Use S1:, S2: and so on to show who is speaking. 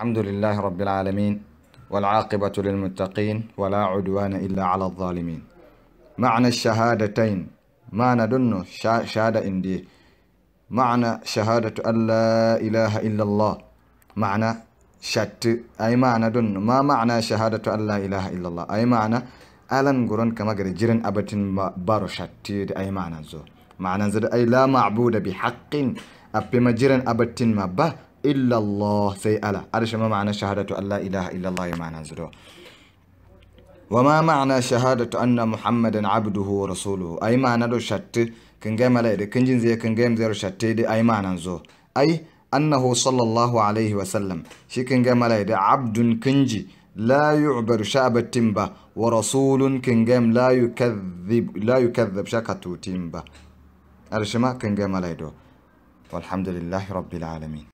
S1: الحمد لله رب العالمين والعاقبة للمتقين ولا عدوان إلا على الظالمين معنى الشهادتين معنى ندن شهادة إندي معنى شهادة أن لا إله إلا الله معنى شت أي معنى دن ما معنى شهادة أن لا إله إلا الله أي معنى ألن قرن كما قرر جرن أبتن بارو شت أي معنى زو معنى زر أي لا معبود بحق أبي جرن أبتن ما به إلا الله سي ألا أرش ما معنى شهادة أن لا إله إلا الله معنى زرو وما معنى شهادة أن محمد عبده ورسوله أي معنى دو شت كن كنجم كن جنزي كن كنجم زيرو شت دي أي معنى زو أي أنه صلى الله عليه وسلم شي كن كنجم ليدي عبد كنجي لا يعبر شعب التمبا ورسول كن كنجم لا يكذب لا يكذب شكتو تمبا أرشما كنجم ليدو والحمد لله رب العالمين